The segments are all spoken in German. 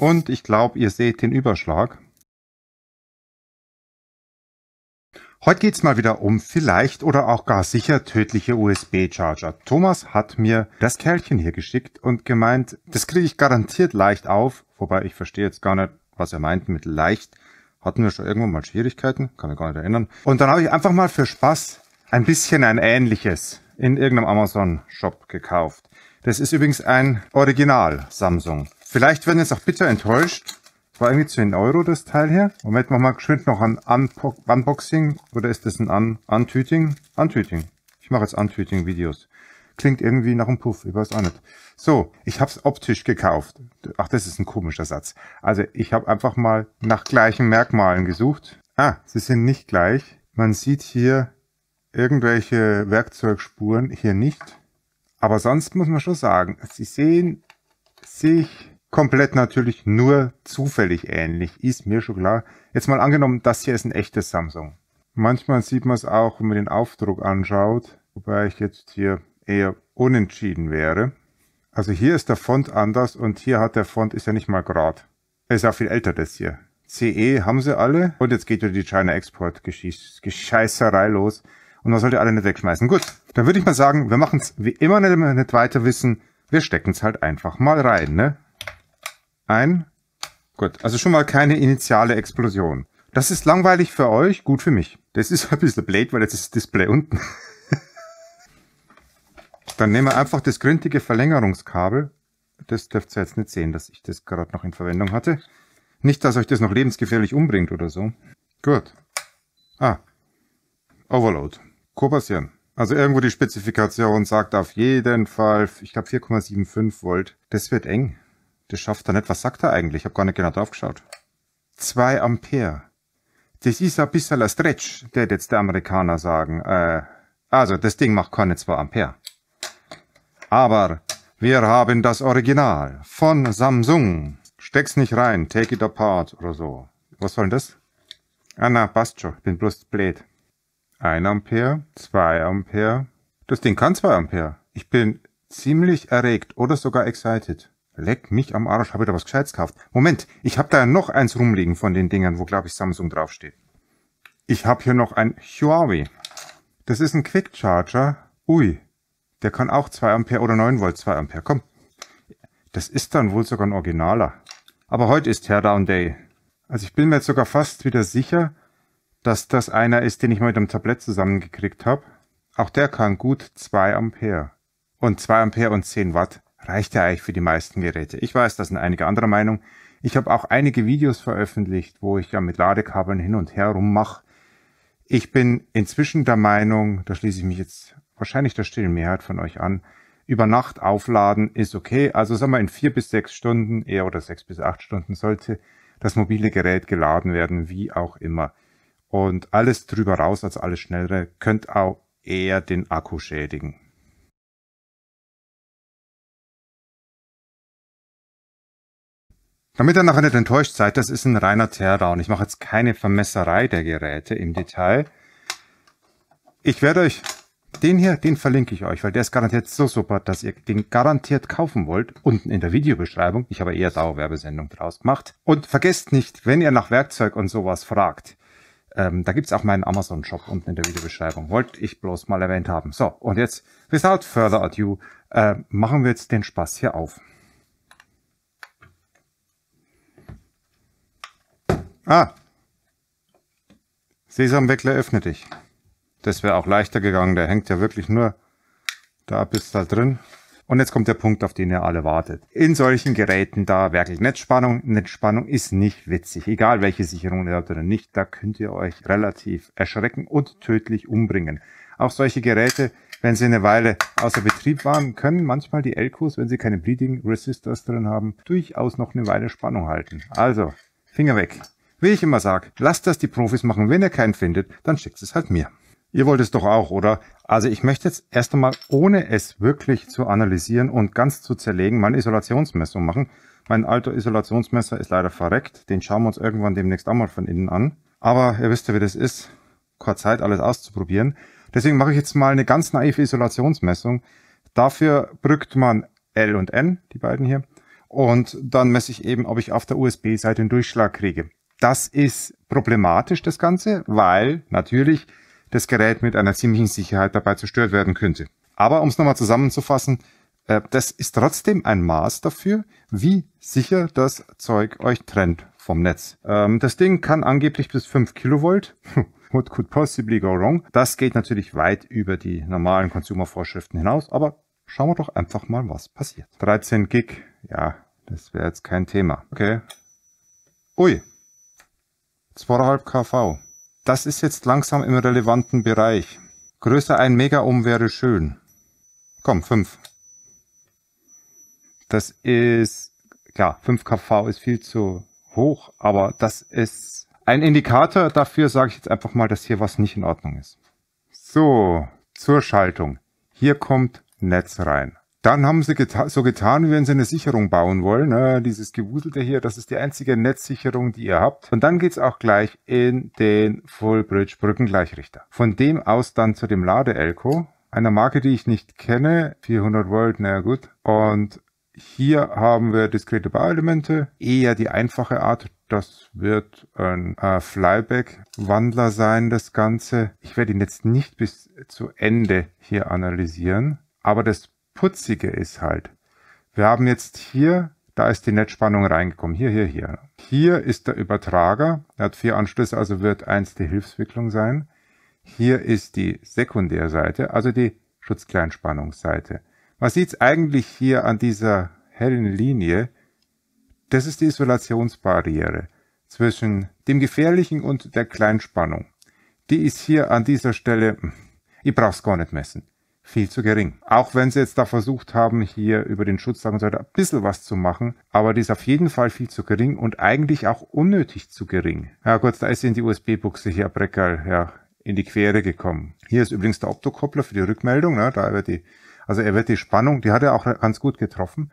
Und ich glaube, ihr seht den Überschlag. Heute geht's mal wieder um vielleicht oder auch gar sicher tödliche USB-Charger. Thomas hat mir das Kerlchen hier geschickt und gemeint, das kriege ich garantiert leicht auf. Wobei ich verstehe jetzt gar nicht, was er meint mit leicht. Hatten wir schon irgendwo mal Schwierigkeiten, kann mich gar nicht erinnern. Und dann habe ich einfach mal für Spaß ein bisschen ein ähnliches in irgendeinem Amazon-Shop gekauft. Das ist übrigens ein Original Samsung. Vielleicht werden jetzt auch bitte enttäuscht. War irgendwie 10 Euro das Teil hier. Moment, machen wir mal schön noch ein Unpo Unboxing. Oder ist das ein Un Untüting? Untüting. Ich mache jetzt Untüting-Videos. Klingt irgendwie nach einem Puff, ich weiß auch nicht. So, ich habe es optisch gekauft. Ach, das ist ein komischer Satz. Also ich habe einfach mal nach gleichen Merkmalen gesucht. Ah, sie sind nicht gleich. Man sieht hier irgendwelche Werkzeugspuren, hier nicht. Aber sonst muss man schon sagen, sie sehen sich komplett natürlich nur zufällig ähnlich, ist mir schon klar. Jetzt mal angenommen, das hier ist ein echtes Samsung. Manchmal sieht man es auch, wenn man den Aufdruck anschaut, wobei ich jetzt hier eher unentschieden wäre. Also hier ist der Font anders und hier hat der Font, ist ja nicht mal grad. Er ist ja viel älter, das hier. CE haben sie alle und jetzt geht wieder die China Export Gescheißerei los und man sollte alle nicht wegschmeißen. Gut, dann würde ich mal sagen, wir machen es wie immer nicht, nicht weiter wissen, wir stecken es halt einfach mal rein, ne? ein. Gut, also schon mal keine initiale Explosion. Das ist langweilig für euch, gut für mich. Das ist ein bisschen blöd, weil jetzt ist das Display unten. Dann nehmen wir einfach das gründige Verlängerungskabel. Das dürft ihr jetzt nicht sehen, dass ich das gerade noch in Verwendung hatte. Nicht, dass euch das noch lebensgefährlich umbringt oder so. Gut. Ah. Overload. Kann Also irgendwo die Spezifikation sagt auf jeden Fall, ich glaube 4,75 Volt. Das wird eng. Das schafft er nicht. Was sagt er eigentlich? Ich habe gar nicht genau drauf geschaut. 2 Ampere. Das ist ein bisschen ein Stretch, der jetzt der Amerikaner sagen. Äh, also, das Ding macht keine 2 Ampere. Aber wir haben das Original von Samsung. Steck's nicht rein, take it apart oder so. Was soll denn das? Ah na, passt schon, ich bin bloß blöd. 1 Ampere, 2 Ampere. Das Ding kann 2 Ampere. Ich bin ziemlich erregt oder sogar excited. Leck mich am Arsch, habe ich da was Gescheites gekauft. Moment, ich habe da noch eins rumliegen von den Dingern, wo, glaube ich, Samsung draufsteht. Ich habe hier noch ein Huawei. Das ist ein Quick Charger. Ui, der kann auch 2 Ampere oder 9 Volt 2 Ampere. Komm, das ist dann wohl sogar ein Originaler. Aber heute ist Teardown Day. Also ich bin mir jetzt sogar fast wieder sicher, dass das einer ist, den ich mal mit einem Tablett zusammengekriegt habe. Auch der kann gut 2 Ampere. Und 2 Ampere und 10 Watt reicht ja eigentlich für die meisten Geräte. Ich weiß, das sind einige anderer Meinung. Ich habe auch einige Videos veröffentlicht, wo ich ja mit Ladekabeln hin und her rummache. Ich bin inzwischen der Meinung, da schließe ich mich jetzt wahrscheinlich der stillen Mehrheit von euch an, über Nacht aufladen ist okay. Also sagen wir in vier bis sechs Stunden, eher oder sechs bis acht Stunden sollte das mobile Gerät geladen werden, wie auch immer. Und alles drüber raus als alles schnellere könnte auch eher den Akku schädigen. Damit ihr nachher nicht enttäuscht seid, das ist ein reiner Teardown. Ich mache jetzt keine Vermesserei der Geräte im Detail. Ich werde euch den hier, den verlinke ich euch, weil der ist garantiert so super, dass ihr den garantiert kaufen wollt. Unten in der Videobeschreibung. Ich habe eher Dauerwerbesendung draus gemacht. Und vergesst nicht, wenn ihr nach Werkzeug und sowas fragt, ähm, da gibt's auch meinen Amazon-Shop unten in der Videobeschreibung. Wollte ich bloß mal erwähnt haben. So, und jetzt, without further ado, äh, machen wir jetzt den Spaß hier auf. Ah. Sesamweckler öffne dich. Das wäre auch leichter gegangen. Der hängt ja wirklich nur da bis da halt drin. Und jetzt kommt der Punkt, auf den ihr alle wartet. In solchen Geräten da werkelt Netzspannung. Netzspannung ist nicht witzig. Egal welche Sicherung ihr habt oder nicht, da könnt ihr euch relativ erschrecken und tödlich umbringen. Auch solche Geräte, wenn sie eine Weile außer Betrieb waren, können manchmal die Elkos, wenn sie keine Bleeding Resistors drin haben, durchaus noch eine Weile Spannung halten. Also, Finger weg. Wie ich immer sag, lasst das die Profis machen. Wenn ihr keinen findet, dann schickt es halt mir. Ihr wollt es doch auch, oder? Also ich möchte jetzt erst einmal, ohne es wirklich zu analysieren und ganz zu zerlegen, meine Isolationsmessung machen. Mein alter Isolationsmesser ist leider verreckt. Den schauen wir uns irgendwann demnächst einmal von innen an. Aber ihr wisst ja, wie das ist. Kurz Zeit, alles auszuprobieren. Deswegen mache ich jetzt mal eine ganz naive Isolationsmessung. Dafür brückt man L und N, die beiden hier. Und dann messe ich eben, ob ich auf der USB-Seite einen Durchschlag kriege. Das ist problematisch, das Ganze, weil natürlich das Gerät mit einer ziemlichen Sicherheit dabei zerstört werden könnte. Aber um es nochmal zusammenzufassen, äh, das ist trotzdem ein Maß dafür, wie sicher das Zeug euch trennt vom Netz. Ähm, das Ding kann angeblich bis 5 Kilovolt. What could possibly go wrong? Das geht natürlich weit über die normalen Consumer-Vorschriften hinaus, aber schauen wir doch einfach mal, was passiert. 13 Gig, ja, das wäre jetzt kein Thema. Okay. Ui, 2,5 kV. Das ist jetzt langsam im relevanten Bereich. Größer 1 Megaohm wäre schön. Komm, 5. Das ist, klar, 5 kV ist viel zu hoch, aber das ist ein Indikator dafür, sage ich jetzt einfach mal, dass hier was nicht in Ordnung ist. So, zur Schaltung. Hier kommt Netz rein. Dann haben sie geta so getan, wie wenn sie eine Sicherung bauen wollen. Äh, dieses Gewuselte hier, das ist die einzige Netzsicherung, die ihr habt. Und dann geht's auch gleich in den Fullbridge Brückengleichrichter. Von dem aus dann zu dem Lade-Elko, einer Marke, die ich nicht kenne. 400 Volt, naja gut. Und hier haben wir diskrete Bauelemente, eher die einfache Art. Das wird ein äh, Flyback-Wandler sein, das Ganze. Ich werde ihn jetzt nicht bis zu Ende hier analysieren, aber das Putzige ist halt, wir haben jetzt hier, da ist die Netzspannung reingekommen, hier, hier, hier. Hier ist der Übertrager, er hat vier Anschlüsse, also wird eins die Hilfswicklung sein. Hier ist die Sekundärseite, also die Schutzkleinspannungsseite. Man sieht es eigentlich hier an dieser hellen Linie, das ist die Isolationsbarriere zwischen dem gefährlichen und der Kleinspannung. Die ist hier an dieser Stelle, hm, ich brauch's gar nicht messen viel zu gering. Auch wenn sie jetzt da versucht haben, hier über den Schutztag und so weiter ein bisschen was zu machen, aber die ist auf jeden Fall viel zu gering und eigentlich auch unnötig zu gering. Ja kurz, da ist sie in die USB-Buchse hier Breckerl, ja, in die Quere gekommen. Hier ist übrigens der Optokoppler für die Rückmeldung, ne, da wird die, also er wird die Spannung, die hat er auch ganz gut getroffen,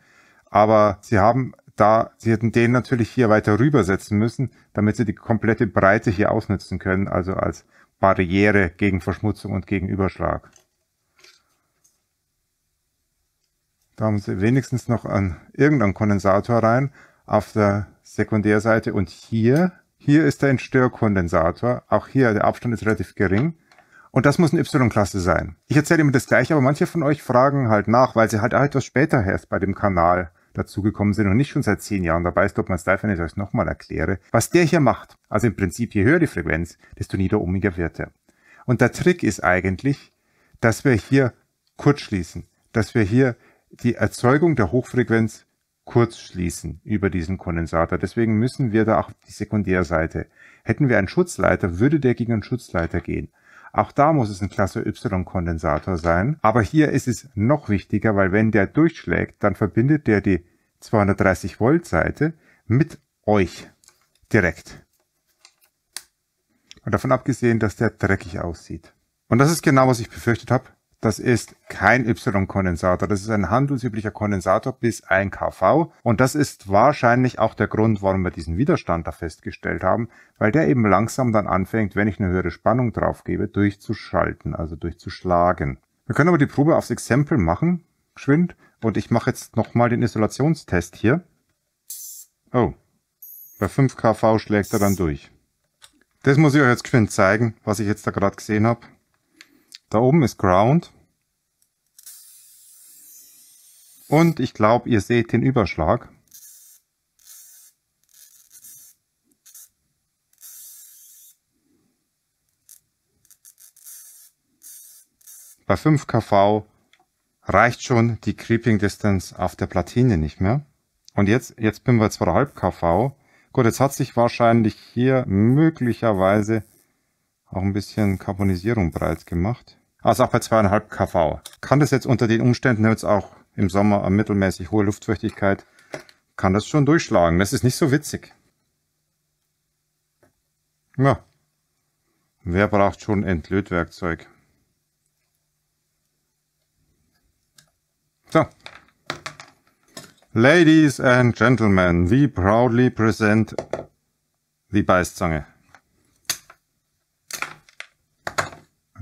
aber sie haben da, sie hätten den natürlich hier weiter rübersetzen müssen, damit sie die komplette Breite hier ausnutzen können, also als Barriere gegen Verschmutzung und gegen Überschlag. Da haben sie wenigstens noch an irgendeinen Kondensator rein auf der Sekundärseite und hier, hier ist der Entstörkondensator. Auch hier, der Abstand ist relativ gering. Und das muss eine Y-Klasse sein. Ich erzähle immer das gleiche, aber manche von euch fragen halt nach, weil sie halt etwas später erst bei dem Kanal dazugekommen sind und nicht schon seit zehn Jahren dabei ist, ob man es live, wenn ich euch nochmal erkläre, was der hier macht. Also im Prinzip, je höher die Frequenz, desto niederohmiger wird er. Und der Trick ist eigentlich, dass wir hier kurz schließen, dass wir hier die Erzeugung der Hochfrequenz kurz schließen über diesen Kondensator. Deswegen müssen wir da auch die Sekundärseite. Hätten wir einen Schutzleiter, würde der gegen einen Schutzleiter gehen. Auch da muss es ein Klasse Y-Kondensator sein. Aber hier ist es noch wichtiger, weil wenn der durchschlägt, dann verbindet der die 230 Volt Seite mit euch direkt. Und davon abgesehen, dass der dreckig aussieht. Und das ist genau, was ich befürchtet habe. Das ist kein Y-Kondensator. Das ist ein handelsüblicher Kondensator bis 1 kV. Und das ist wahrscheinlich auch der Grund, warum wir diesen Widerstand da festgestellt haben, weil der eben langsam dann anfängt, wenn ich eine höhere Spannung drauf gebe, durchzuschalten, also durchzuschlagen. Wir können aber die Probe aufs Exempel machen, geschwind. Und ich mache jetzt nochmal den Isolationstest hier. Oh, bei 5 kV schlägt er dann durch. Das muss ich euch jetzt geschwind zeigen, was ich jetzt da gerade gesehen habe. Da oben ist Ground. Und ich glaube, ihr seht den Überschlag. Bei 5 kV reicht schon die Creeping Distance auf der Platine nicht mehr. Und jetzt, jetzt bin wir 2,5 kV. Gut, jetzt hat sich wahrscheinlich hier möglicherweise auch ein bisschen Carbonisierung breit gemacht. Also auch bei 2,5 kV. Kann das jetzt unter den Umständen jetzt auch im Sommer eine äh, mittelmäßig hohe Luftfeuchtigkeit kann das schon durchschlagen. Das ist nicht so witzig. Ja. Wer braucht schon Entlötwerkzeug? So. Ladies and Gentlemen, we proudly present die Beißzange.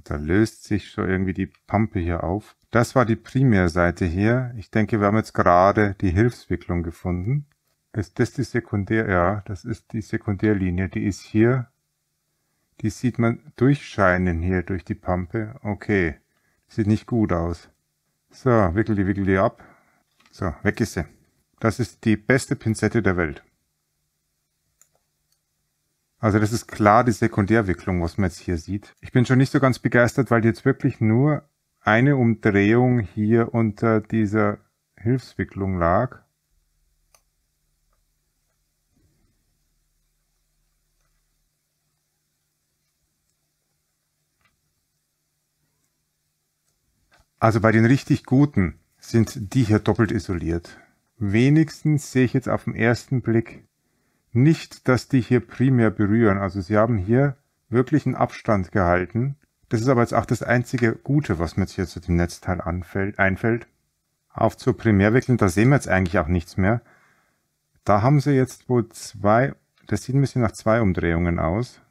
Da löst sich schon irgendwie die Pampe hier auf. Das war die Primärseite hier. Ich denke, wir haben jetzt gerade die Hilfswicklung gefunden. Ist das die Sekundär? Ja, das ist die Sekundärlinie. Die ist hier. Die sieht man durchscheinen hier durch die Pampe. Okay, sieht nicht gut aus. So, wickel die, wickel die ab. So, weg ist sie. Das ist die beste Pinzette der Welt. Also das ist klar die Sekundärwicklung, was man jetzt hier sieht. Ich bin schon nicht so ganz begeistert, weil die jetzt wirklich nur eine Umdrehung hier unter dieser Hilfswicklung lag. Also bei den richtig guten sind die hier doppelt isoliert. Wenigstens sehe ich jetzt auf den ersten Blick nicht, dass die hier primär berühren. Also sie haben hier wirklich einen Abstand gehalten. Das ist aber jetzt auch das einzige Gute, was mir jetzt hier zu dem Netzteil anfällt, einfällt. Auf zur Primärwicklung, da sehen wir jetzt eigentlich auch nichts mehr. Da haben sie jetzt wohl zwei, das sieht ein bisschen nach zwei Umdrehungen aus.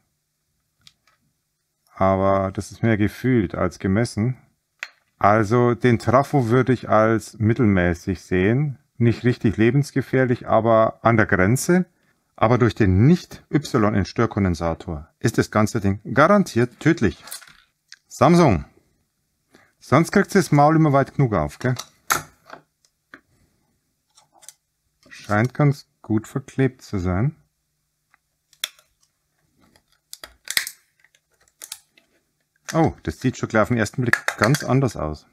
Aber das ist mehr gefühlt als gemessen. Also den Trafo würde ich als mittelmäßig sehen. Nicht richtig lebensgefährlich, aber an der Grenze. Aber durch den Nicht-Y-Entstörkondensator ist das ganze Ding garantiert tödlich. Samsung. Sonst kriegt ihr das Maul immer weit genug auf, gell? Scheint ganz gut verklebt zu sein. Oh, das sieht schon gleich auf den ersten Blick ganz anders aus.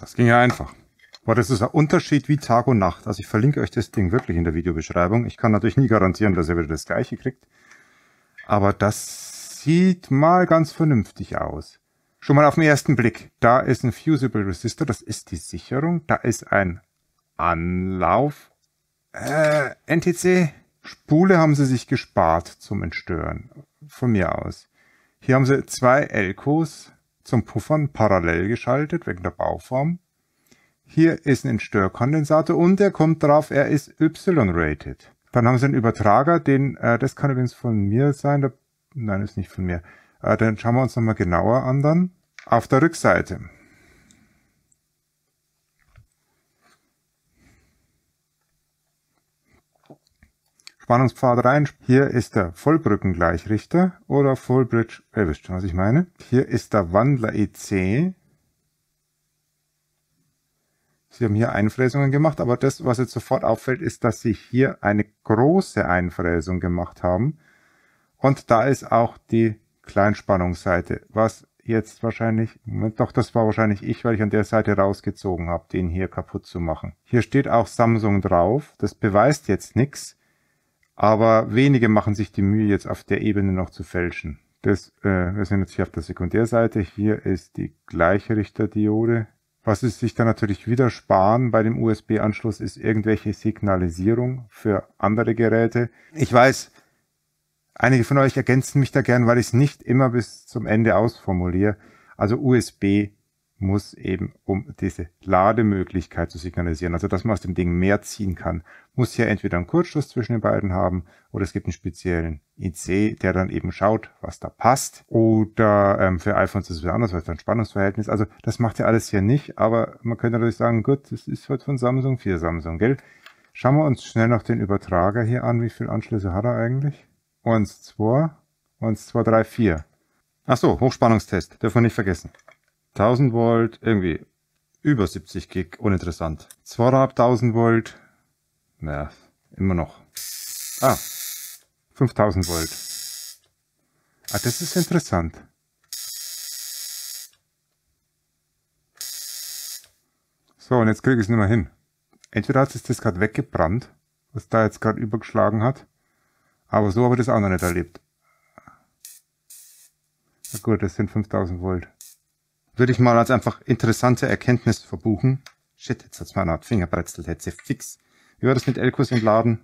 Das ging ja einfach. Boah, das ist ein Unterschied wie Tag und Nacht. Also ich verlinke euch das Ding wirklich in der Videobeschreibung. Ich kann natürlich nie garantieren, dass ihr wieder das gleiche kriegt. Aber das sieht mal ganz vernünftig aus. Schon mal auf den ersten Blick. Da ist ein Fusible Resistor, das ist die Sicherung. Da ist ein Anlauf. Äh, NTC. Spule haben sie sich gespart zum Entstören. Von mir aus. Hier haben sie zwei Elkos zum Puffern parallel geschaltet, wegen der Bauform. Hier ist ein Störkondensator und der kommt drauf, er ist Y-rated. Dann haben sie einen Übertrager, den, äh, das kann übrigens von mir sein. Der, nein, ist nicht von mir. Äh, dann schauen wir uns nochmal genauer an dann. Auf der Rückseite. Spannungspfad rein. Hier ist der Vollbrückengleichrichter oder Full ihr wisst schon, was ich meine. Hier ist der Wandler EC Sie haben hier Einfräsungen gemacht, aber das, was jetzt sofort auffällt, ist, dass Sie hier eine große Einfräsung gemacht haben. Und da ist auch die Kleinspannungsseite, was jetzt wahrscheinlich, Moment, doch, das war wahrscheinlich ich, weil ich an der Seite rausgezogen habe, den hier kaputt zu machen. Hier steht auch Samsung drauf, das beweist jetzt nichts, aber wenige machen sich die Mühe, jetzt auf der Ebene noch zu fälschen. Das, äh, wir sind jetzt hier auf der Sekundärseite, hier ist die Gleichrichterdiode, was sie sich dann natürlich wieder sparen bei dem USB-Anschluss ist irgendwelche Signalisierung für andere Geräte. Ich weiß, einige von euch ergänzen mich da gern, weil ich es nicht immer bis zum Ende ausformuliere. Also USB muss eben, um diese Lademöglichkeit zu signalisieren, also dass man aus dem Ding mehr ziehen kann, muss ja entweder einen Kurzschluss zwischen den beiden haben oder es gibt einen speziellen IC, der dann eben schaut, was da passt. Oder ähm, für iPhones ist es wieder anders, weil es ein Spannungsverhältnis. Also das macht ja alles hier nicht, aber man könnte natürlich sagen, gut, das ist heute von Samsung, vier Samsung, gell? Schauen wir uns schnell noch den Übertrager hier an, wie viele Anschlüsse hat er eigentlich? Eins, zwei, eins, zwei, drei, vier. Ach so, Hochspannungstest, dürfen wir nicht vergessen. 1000 Volt, irgendwie über 70 Gig, uninteressant. 2500 Volt, naja, immer noch. Ah, 5000 Volt. Ah, das ist interessant. So, und jetzt kriege ich es nicht mehr hin. Entweder hat sich das gerade weggebrannt, was da jetzt gerade übergeschlagen hat, aber so habe ich das auch noch nicht erlebt. Na gut, das sind 5000 Volt würde ich mal als einfach interessante Erkenntnis verbuchen. Shit, jetzt hat hat's meine Art brezelt, hätte sie fix. Wie war das mit Elkus entladen?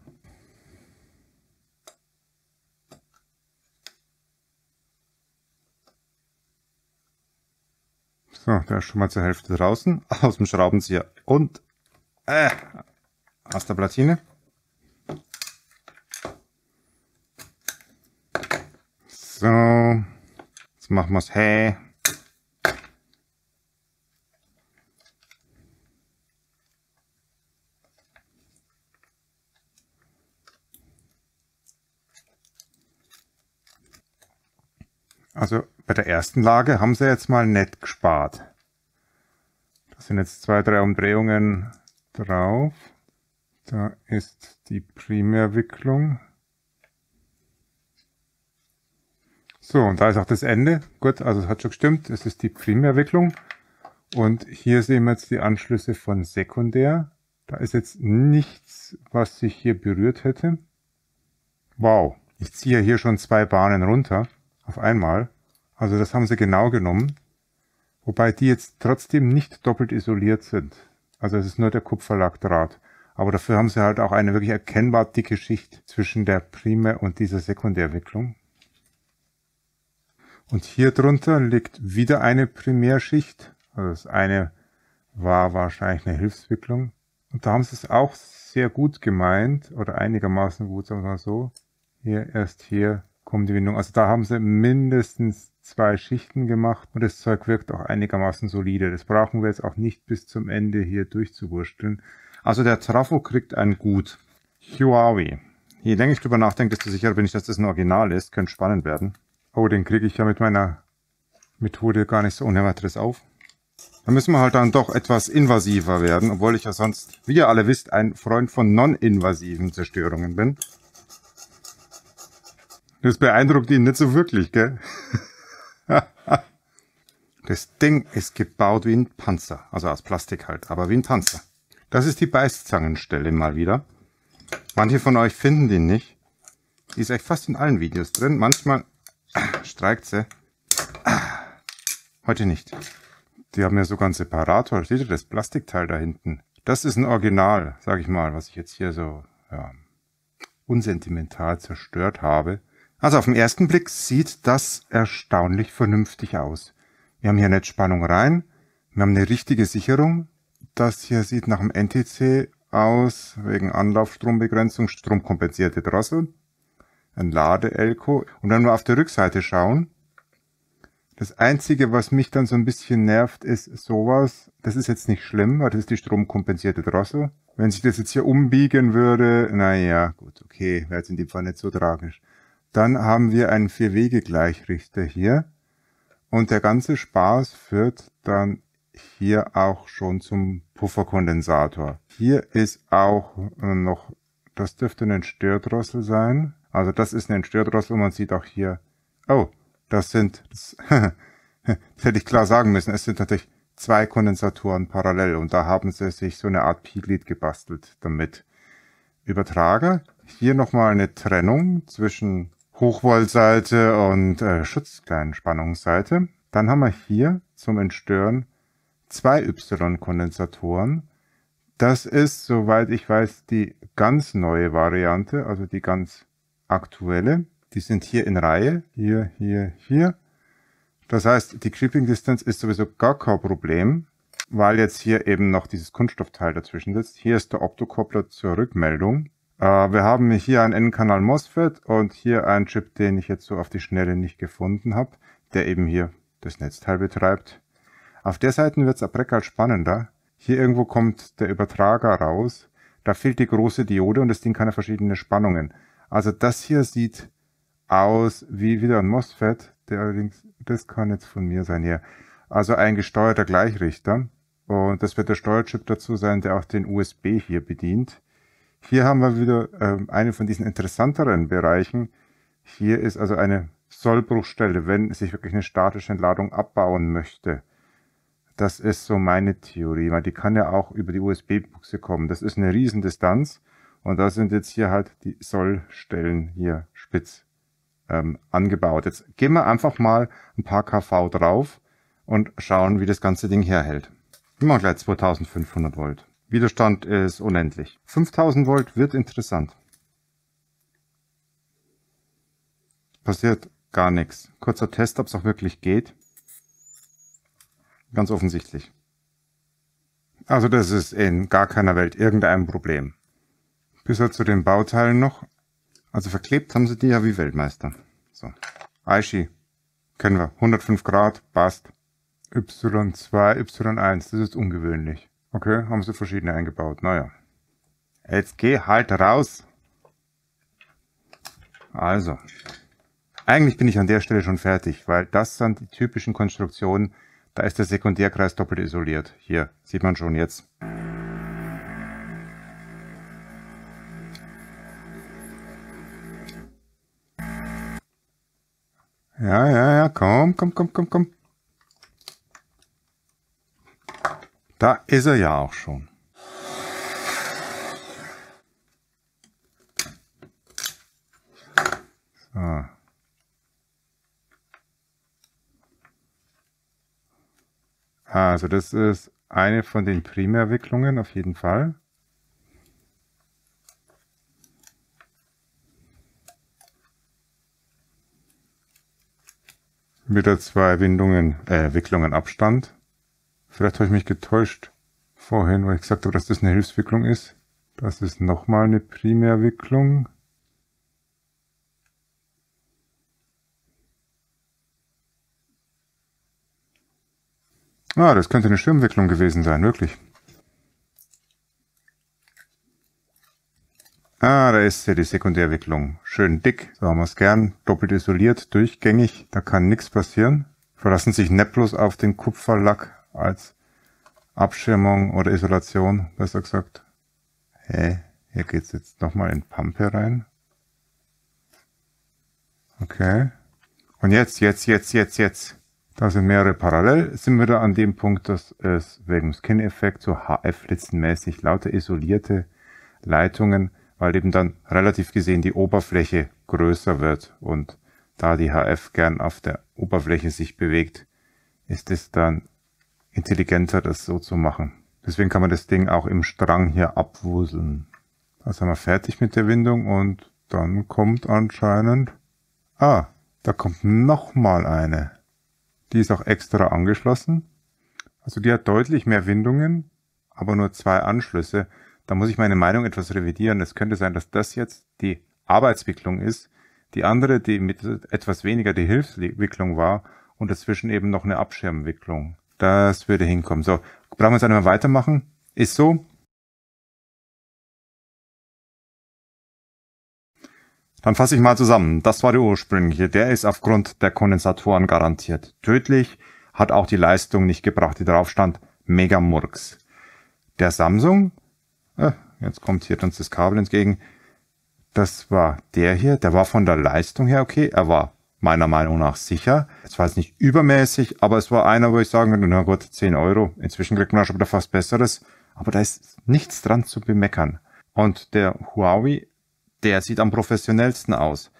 So, der ist schon mal zur Hälfte draußen. Aus dem Schraubenzieher und äh, aus der Platine. So, jetzt machen wir es. Hä? Hey. Also bei der ersten Lage haben sie jetzt mal nett gespart. Das sind jetzt zwei, drei Umdrehungen drauf. Da ist die Primärwicklung. So, und da ist auch das Ende. Gut, also es hat schon gestimmt. Es ist die Primärwicklung. Und hier sehen wir jetzt die Anschlüsse von Sekundär. Da ist jetzt nichts, was sich hier berührt hätte. Wow, ich ziehe hier schon zwei Bahnen runter auf einmal. Also das haben sie genau genommen. Wobei die jetzt trotzdem nicht doppelt isoliert sind. Also es ist nur der Kupferlackdraht. Aber dafür haben sie halt auch eine wirklich erkennbar dicke Schicht zwischen der Prime- und dieser Sekundärwicklung. Und hier drunter liegt wieder eine Primärschicht. Also das eine war wahrscheinlich eine Hilfswicklung. Und da haben sie es auch sehr gut gemeint oder einigermaßen gut, sagen wir mal so. Hier erst hier kommen, die Bindung. Also da haben sie mindestens zwei Schichten gemacht und das Zeug wirkt auch einigermaßen solide. Das brauchen wir jetzt auch nicht bis zum Ende hier durchzuwursteln. Also der Trafo kriegt ein Gut. Huawei. Je länger ich drüber nachdenke, desto sicherer bin ich, dass das ein Original ist. Könnte spannend werden. Oh, den kriege ich ja mit meiner Methode gar nicht so ohne weiteres auf. Da müssen wir halt dann doch etwas invasiver werden, obwohl ich ja sonst, wie ihr alle wisst, ein Freund von non-invasiven Zerstörungen bin. Das beeindruckt ihn nicht so wirklich, gell? das Ding ist gebaut wie ein Panzer. Also aus Plastik halt, aber wie ein Panzer. Das ist die Beißzangenstelle mal wieder. Manche von euch finden die nicht. Die ist echt fast in allen Videos drin. Manchmal streikt sie. Heute nicht. Die haben ja sogar einen Separator. Seht ihr das Plastikteil da hinten? Das ist ein Original, sag ich mal, was ich jetzt hier so ja, unsentimental zerstört habe. Also auf den ersten Blick sieht das erstaunlich vernünftig aus. Wir haben hier eine Spannung rein, wir haben eine richtige Sicherung. Das hier sieht nach dem NTC aus, wegen Anlaufstrombegrenzung, stromkompensierte Drossel, ein Ladeelko. Und wenn wir auf der Rückseite schauen, das Einzige, was mich dann so ein bisschen nervt, ist sowas. Das ist jetzt nicht schlimm, weil das ist die stromkompensierte Drossel. Wenn sich das jetzt hier umbiegen würde, naja, gut, okay, wäre jetzt in dem Fall nicht so tragisch. Dann haben wir einen vier wege gleichrichter hier. Und der ganze Spaß führt dann hier auch schon zum Pufferkondensator. Hier ist auch äh, noch, das dürfte ein Stördrossel sein. Also das ist ein Stördrossel. und Man sieht auch hier, oh, das sind, das, das hätte ich klar sagen müssen, es sind natürlich zwei Kondensatoren parallel und da haben sie sich so eine Art Pi-Glied gebastelt damit. Übertrager, hier nochmal eine Trennung zwischen Hochvoltseite und äh, Schutzkleinspannungsseite. Dann haben wir hier zum Entstören zwei Y-Kondensatoren. Das ist, soweit ich weiß, die ganz neue Variante, also die ganz aktuelle. Die sind hier in Reihe, hier, hier, hier. Das heißt, die Creeping Distance ist sowieso gar kein Problem, weil jetzt hier eben noch dieses Kunststoffteil dazwischen sitzt. Hier ist der Optokoppler zur Rückmeldung. Äh, wir haben hier einen N-Kanal MOSFET und hier einen Chip, den ich jetzt so auf die Schnelle nicht gefunden habe, der eben hier das Netzteil betreibt. Auf der Seite wird es ab Reckerl spannender. Hier irgendwo kommt der Übertrager raus. Da fehlt die große Diode und das Ding kann ja verschiedene Spannungen. Also das hier sieht aus wie wieder ein MOSFET. Der allerdings, das kann jetzt von mir sein hier. Also ein gesteuerter Gleichrichter. Und das wird der Steuerchip dazu sein, der auch den USB hier bedient. Hier haben wir wieder äh, einen von diesen interessanteren Bereichen. Hier ist also eine Sollbruchstelle, wenn sich wirklich eine statische Entladung abbauen möchte. Das ist so meine Theorie, weil die kann ja auch über die USB-Buchse kommen. Das ist eine Riesendistanz und da sind jetzt hier halt die Sollstellen hier spitz ähm, angebaut. Jetzt gehen wir einfach mal ein paar KV drauf und schauen, wie das ganze Ding herhält. Immer gleich 2500 Volt. Widerstand ist unendlich. 5000 Volt wird interessant. Passiert gar nichts. Kurzer Test, ob es auch wirklich geht. Ganz offensichtlich. Also das ist in gar keiner Welt irgendein Problem. Bis zu den Bauteilen noch. Also verklebt haben sie die ja wie Weltmeister. So. Aishi. Kennen wir. 105 Grad. Passt. Y2, Y1. Das ist ungewöhnlich. Okay, haben sie verschiedene eingebaut. Naja. Jetzt geh halt raus. Also. Eigentlich bin ich an der Stelle schon fertig, weil das sind die typischen Konstruktionen. Da ist der Sekundärkreis doppelt isoliert. Hier, sieht man schon jetzt. Ja, ja, ja, komm, komm, komm, komm, komm. Da ist er ja auch schon. So. Also das ist eine von den Primärwicklungen auf jeden Fall. Mit der zwei Windungen, äh, Wicklungen Abstand. Vielleicht habe ich mich getäuscht vorhin, weil ich gesagt habe, dass das eine Hilfswicklung ist. Das ist nochmal eine Primärwicklung. Ah, das könnte eine Schirmwicklung gewesen sein, wirklich. Ah, da ist ja die Sekundärwicklung. Schön dick, so haben wir es gern. Doppelt isoliert, durchgängig, da kann nichts passieren. Verlassen sich nicht auf den Kupferlack, als Abschirmung oder Isolation, besser gesagt. Hä? Hier geht's jetzt nochmal in Pampe rein. Okay. Und jetzt, jetzt, jetzt, jetzt, jetzt. Da sind mehrere parallel. Sind wir da an dem Punkt, dass es wegen dem Skin-Effekt so HF-Litzenmäßig lauter isolierte Leitungen, weil eben dann relativ gesehen die Oberfläche größer wird und da die HF gern auf der Oberfläche sich bewegt, ist es dann intelligenter, das so zu machen. Deswegen kann man das Ding auch im Strang hier abwuseln. Also haben wir fertig mit der Windung und dann kommt anscheinend... Ah, da kommt nochmal eine. Die ist auch extra angeschlossen. Also die hat deutlich mehr Windungen, aber nur zwei Anschlüsse. Da muss ich meine Meinung etwas revidieren. Es könnte sein, dass das jetzt die Arbeitswicklung ist. Die andere, die mit etwas weniger die Hilfswicklung war und dazwischen eben noch eine Abschirmwicklung. Das würde hinkommen. So, brauchen wir jetzt einmal weitermachen. Ist so. Dann fasse ich mal zusammen. Das war der ursprüngliche. Der ist aufgrund der Kondensatoren garantiert tödlich, hat auch die Leistung nicht gebracht, die drauf stand. Mega Murks. Der Samsung, äh, jetzt kommt hier uns das Kabel entgegen. Das war der hier, der war von der Leistung her okay. Er war meiner Meinung nach sicher. Es war jetzt nicht übermäßig, aber es war einer, wo ich sagen würde, na gut, 10 Euro. Inzwischen kriegt man schon wieder fast Besseres. Aber da ist nichts dran zu bemeckern. Und der Huawei, der sieht am professionellsten aus.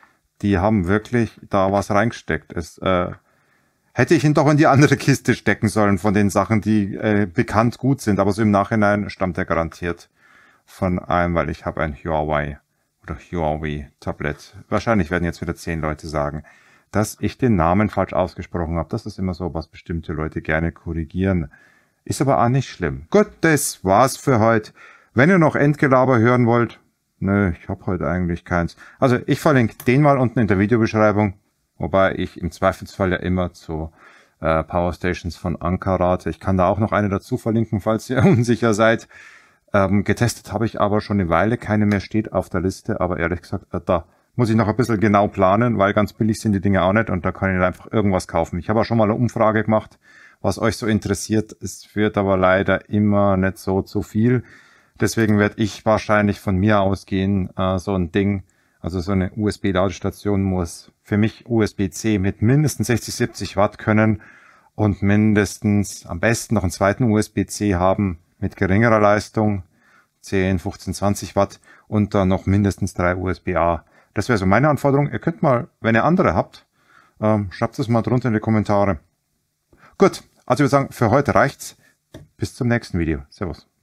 Die haben wirklich da was reingesteckt. Es, äh, hätte ich ihn doch in die andere Kiste stecken sollen von den Sachen, die äh, bekannt gut sind. Aber so im Nachhinein stammt er garantiert von einem, weil ich habe ein Huawei oder Huawei Tablet. Wahrscheinlich werden jetzt wieder zehn Leute sagen, dass ich den Namen falsch ausgesprochen habe. Das ist immer so, was bestimmte Leute gerne korrigieren. Ist aber auch nicht schlimm. Gut, das war's für heute. Wenn ihr noch Endgelaber hören wollt, nö, ich habe heute eigentlich keins. Also ich verlinke den mal unten in der Videobeschreibung, wobei ich im Zweifelsfall ja immer zu äh, Power Stations von Anker rate. Ich kann da auch noch eine dazu verlinken, falls ihr unsicher seid. Ähm, getestet habe ich aber schon eine Weile, keine mehr steht auf der Liste, aber ehrlich gesagt, äh, da muss ich noch ein bisschen genau planen, weil ganz billig sind die Dinge auch nicht und da kann ich einfach irgendwas kaufen. Ich habe auch schon mal eine Umfrage gemacht, was euch so interessiert. Es wird aber leider immer nicht so zu viel. Deswegen werde ich wahrscheinlich von mir ausgehen, äh, so ein Ding, also so eine USB-Ladestation muss für mich USB-C mit mindestens 60, 70 Watt können und mindestens am besten noch einen zweiten USB-C haben mit geringerer Leistung, 10, 15, 20 Watt und dann noch mindestens drei USB-A. Das wäre so meine Anforderung. Ihr könnt mal, wenn ihr andere habt, ähm, schreibt es mal drunter in die Kommentare. Gut, also ich würde sagen, für heute reicht's. Bis zum nächsten Video. Servus.